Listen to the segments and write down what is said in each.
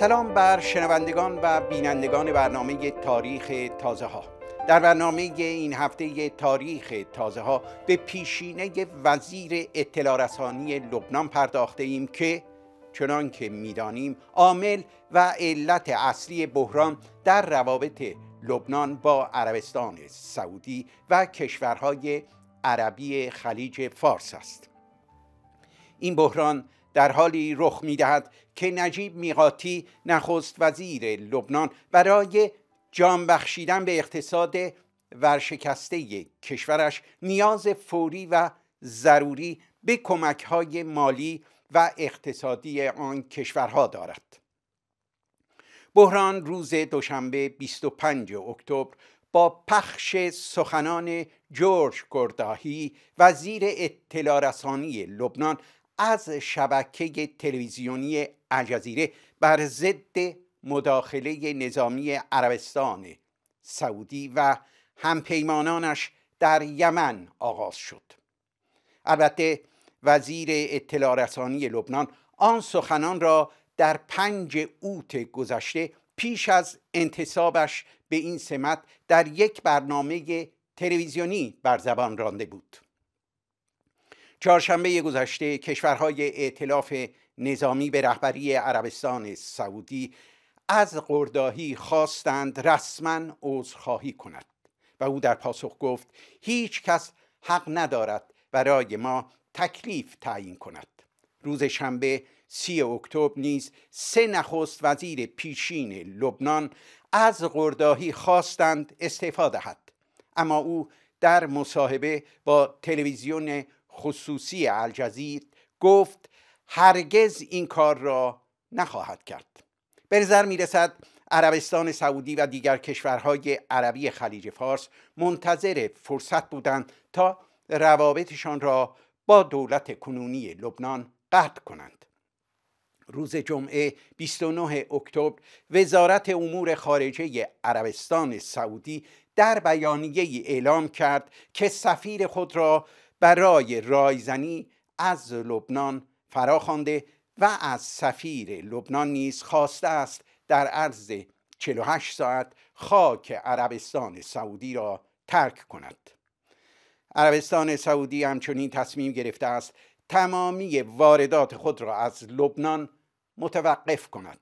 سلام بر شنوندگان و بینندگان برنامه تاریخ تازه ها در برنامه این هفته تاریخ تازه ها به پیشینه وزیر اطلاع رسانی لبنان پرداخته ایم که چنان که میدانیم عامل و علت اصلی بحران در روابط لبنان با عربستان سعودی و کشورهای عربی خلیج فارس است این بحران در حالی رخ دهد که نجیب میقاتی نخست وزیر لبنان برای جان بخشیدن به اقتصاد ورشکسته کشورش نیاز فوری و ضروری به کمک های مالی و اقتصادی آن کشورها دارد بحران روز دوشنبه 25 اکتبر با پخش سخنان جورج گرداهی وزیر اطلاع رسانی لبنان از شبکه تلویزیونی الجزیره بر ضد مداخله نظامی عربستان سعودی و همپیمانانش در یمن آغاز شد البته وزیر اطلاع رسانی لبنان آن سخنان را در پنج اوت گذشته پیش از انتصابش به این سمت در یک برنامه تلویزیونی بر زبان رانده بود چهارشنبه گذشته کشورهای اعتلاف نظامی به رهبری عربستان سعودی از قرداهی خواستند رسما عذرخواهی کند و او در پاسخ گفت هیچ کس حق ندارد برای ما تکلیف تعیین کند روز شنبه سی اکتبر نیز سه نخست وزیر پیشین لبنان از قرداهی خواستند استفاده دهد اما او در مصاحبه با تلویزیون خصوصی الجزیر گفت هرگز این کار را نخواهد کرد به نظر میرسد عربستان سعودی و دیگر کشورهای عربی خلیج فارس منتظر فرصت بودند تا روابطشان را با دولت کنونی لبنان قطع کنند روز جمعه 29 اکتبر وزارت امور خارجه عربستان سعودی در بیانیه اعلام کرد که سفیر خود را برای رایزنی از لبنان فراخوانده و از سفیر لبنان نیز خواسته است در عرض 48 ساعت خاک عربستان سعودی را ترک کند عربستان سعودی همچنین تصمیم گرفته است تمامی واردات خود را از لبنان متوقف کند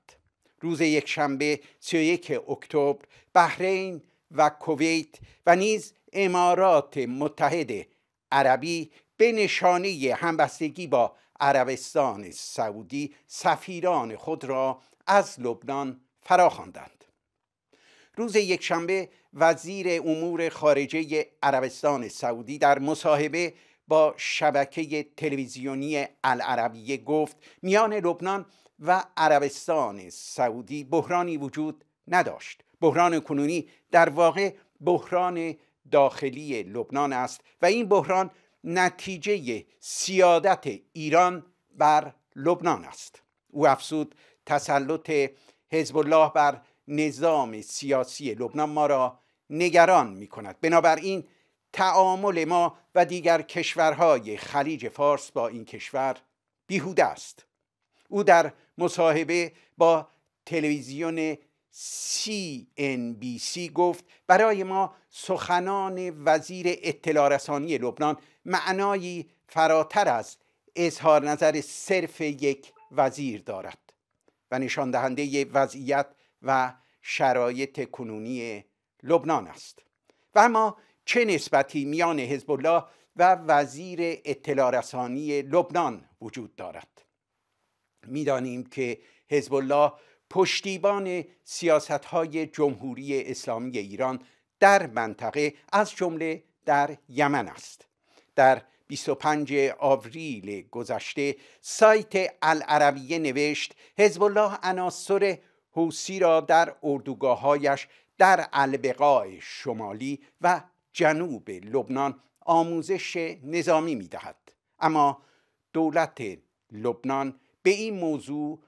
روز یکشنبه 31 اکتبر بحرین و کویت و نیز امارات متحده عربی به نشانه همبستگی با عربستان سعودی سفیران خود را از لبنان فراخواندند روز یکشنبه وزیر امور خارجه عربستان سعودی در مصاحبه با شبکه تلویزیونی العربیه گفت میان لبنان و عربستان سعودی بحرانی وجود نداشت بحران کنونی در واقع بحران داخلی لبنان است و این بحران نتیجه سیادت ایران بر لبنان است او افزود تسلط حزب الله بر نظام سیاسی لبنان ما را نگران می کند بنابراین تعامل ما و دیگر کشورهای خلیج فارس با این کشور بیهوده است او در مصاحبه با تلویزیون CNBC گفت برای ما سخنان وزیر اطلاع رسانی لبنان معنایی فراتر از اظهار نظر صرف یک وزیر دارد و نشان دهنده وضعیت و شرایط کنونی لبنان است و اما چه نسبتی میان حزب الله و وزیر اطلاع رسانی لبنان وجود دارد میدانیم که حزب الله پشتیبان سیاست های جمهوری اسلامی ایران در منطقه از جمله در یمن است در 25 آوریل گذشته سایت العربیه نوشت حزب الله عناصر حوسی را در اردوگاههایش در البقاع شمالی و جنوب لبنان آموزش نظامی می‌دهد.» اما دولت لبنان به این موضوع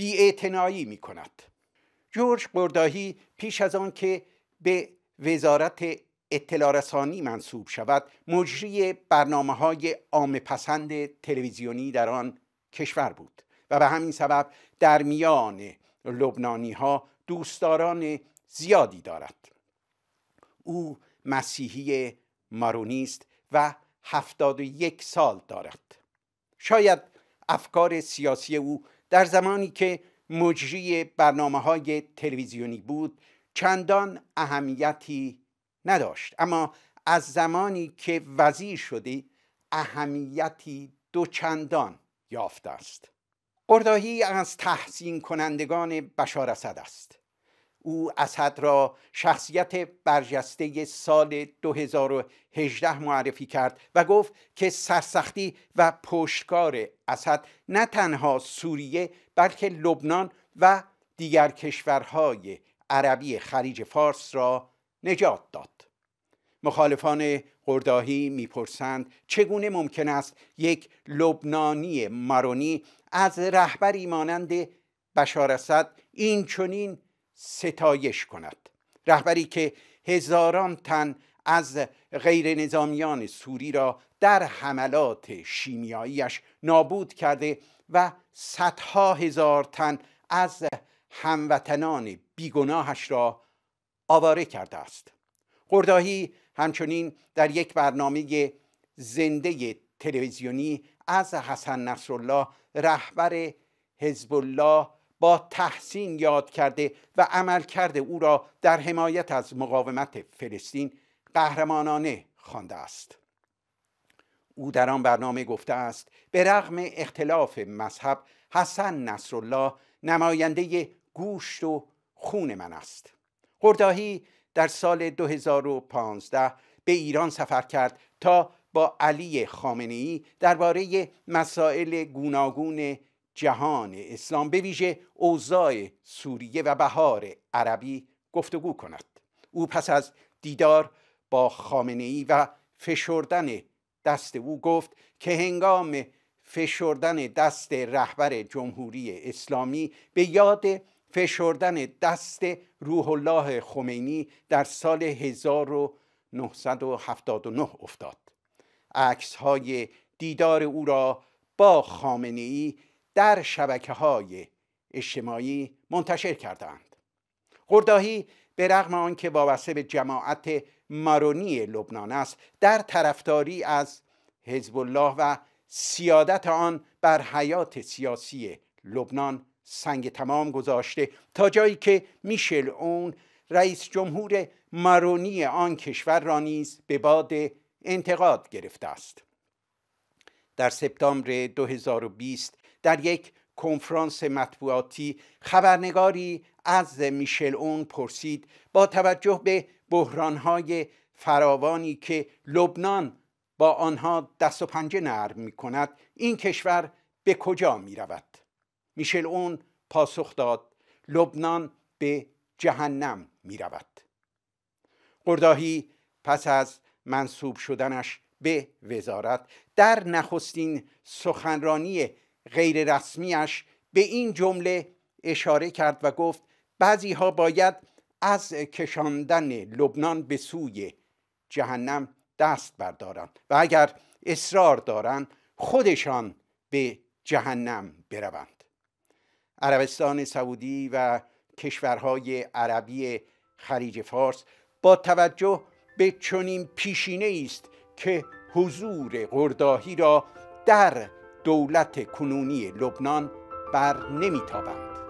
بیاعتنایی می کند جورج برداهی پیش از آن که به وزارت اطلاع رسانی منصوب شود مجری برنامه های پسند تلویزیونی در آن کشور بود و به همین سبب در میان لبنانی ها دوستداران زیادی دارد او مسیحی مارونیست و هفتاد و یک سال دارد شاید افکار سیاسی او در زمانی که مجری برنامه های تلویزیونی بود چندان اهمیتی نداشت اما از زمانی که وزیر شده اهمیتی دوچندان یافته است قرداهی از تحسین کنندگان بشار اسد است او اسد را شخصیت برجسته سال 2018 معرفی کرد و گفت که سرسختی و پشتکار اسد نه تنها سوریه بلکه لبنان و دیگر کشورهای عربی خلیج فارس را نجات داد مخالفان قرداهی میپرسند چگونه ممکن است یک لبنانی مارونی از رهبری مانند بشار اسد این چنین ستایش کند رهبری که هزاران تن از غیر نظامیان سوری را در حملات شیمیاییش نابود کرده و صدها هزار تن از هموطنان بیگناهش را آواره کرده است قرداهی همچنین در یک برنامه زنده تلویزیونی از حسن نصرالله رهبر حزب الله با تحسین یاد کرده و عمل کرده او را در حمایت از مقاومت فلسطین قهرمانانه خوانده است او در آن برنامه گفته است به رغم اختلاف مذهب حسن نصرالله نماینده گوشت و خون من است قرداهی در سال 2015 به ایران سفر کرد تا با علی خامنه ای درباره مسائل گوناگون جهان اسلام به ویژه اوضاع سوریه و بهار عربی گفتگو کند او پس از دیدار با خامنه ای و فشردن دست او گفت که هنگام فشردن دست رهبر جمهوری اسلامی به یاد فشردن دست روح الله خمینی در سال 1979 افتاد عکس های دیدار او را با خامنه ای در شبکه های اجتماعی منتشر کردند قرداهی به رغم آنکه وابسته به جماعت مارونی لبنان است در طرفداری از حزب الله و سیادت آن بر حیات سیاسی لبنان سنگ تمام گذاشته تا جایی که میشل اون رئیس جمهور مارونی آن کشور را نیز به باد انتقاد گرفته است در سپتامبر 2020 در یک کنفرانس مطبوعاتی خبرنگاری از میشل اون پرسید با توجه به بحرانهای فراوانی که لبنان با آنها دست و پنجه نرم می کند این کشور به کجا می رود؟ میشل اون پاسخ داد لبنان به جهنم می رود قرداهی پس از منصوب شدنش به وزارت در نخستین سخنرانی غیر رسمیش به این جمله اشاره کرد و گفت بعضی ها باید از کشاندن لبنان به سوی جهنم دست بردارند و اگر اصرار دارند خودشان به جهنم بروند عربستان سعودی و کشورهای عربی خلیج فارس با توجه به چنین پیشینه است که حضور قرداهی را در دولت کنونی لبنان بر نمیتابند